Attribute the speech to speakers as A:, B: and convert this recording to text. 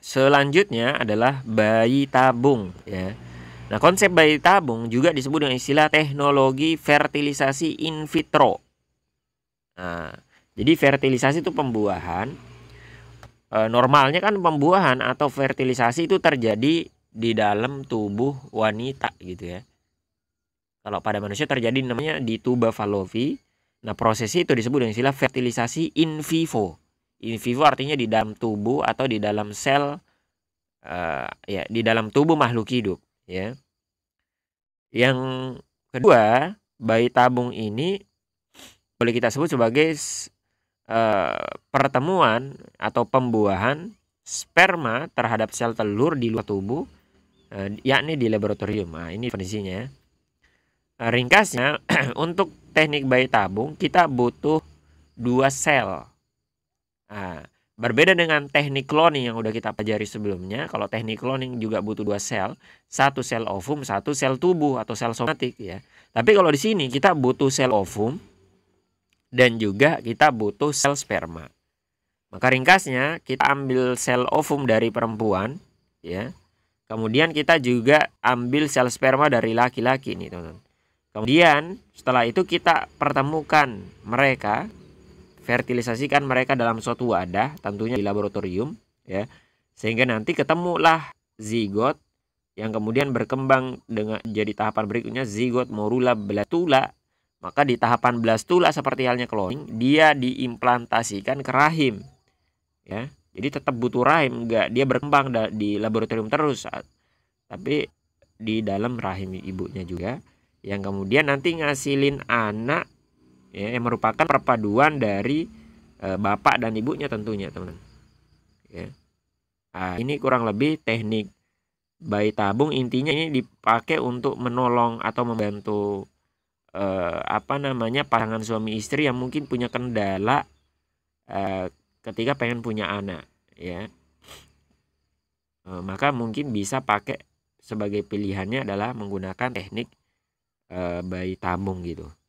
A: Selanjutnya adalah bayi tabung ya. Nah, konsep bayi tabung juga disebut dengan istilah teknologi fertilisasi in vitro. Nah, jadi fertilisasi itu pembuahan. E, normalnya kan pembuahan atau fertilisasi itu terjadi di dalam tubuh wanita gitu ya. Kalau pada manusia terjadi namanya di tuba fallopi. Nah, proses itu disebut dengan istilah fertilisasi in vivo in vivo artinya di dalam tubuh atau di dalam sel uh, ya di dalam tubuh makhluk hidup ya yang kedua bayi tabung ini boleh kita sebut sebagai uh, pertemuan atau pembuahan sperma terhadap sel telur di luar tubuh uh, yakni di laboratorium nah ini definisinya ringkasnya untuk teknik bayi tabung kita butuh dua sel Nah, berbeda dengan teknik cloning yang udah kita pelajari sebelumnya, kalau teknik cloning juga butuh dua sel, satu sel ovum, satu sel tubuh atau sel somatik ya. Tapi kalau di sini kita butuh sel ovum dan juga kita butuh sel sperma. Maka ringkasnya kita ambil sel ovum dari perempuan ya. Kemudian kita juga ambil sel sperma dari laki-laki nih teman-teman. Kemudian setelah itu kita pertemukan mereka fertilisasikan mereka dalam suatu wadah tentunya di laboratorium ya sehingga nanti ketemulah zigot yang kemudian berkembang dengan jadi tahapan berikutnya zigot morula blastula. maka di tahapan blastula seperti halnya cloning dia diimplantasikan ke rahim ya jadi tetap butuh rahim enggak dia berkembang di laboratorium terus tapi di dalam rahim ibunya juga yang kemudian nanti ngasilin anak ya, yang merupakan perpaduan dari e, bapak dan ibunya tentunya teman ya. nah, ini kurang lebih teknik bayi tabung intinya ini dipakai untuk menolong atau membantu eh, apa namanya pasangan suami istri yang mungkin punya kendala eh, ketika pengen punya anak ya eh, maka mungkin bisa pakai sebagai pilihannya adalah menggunakan teknik eh, bayi tabung gitu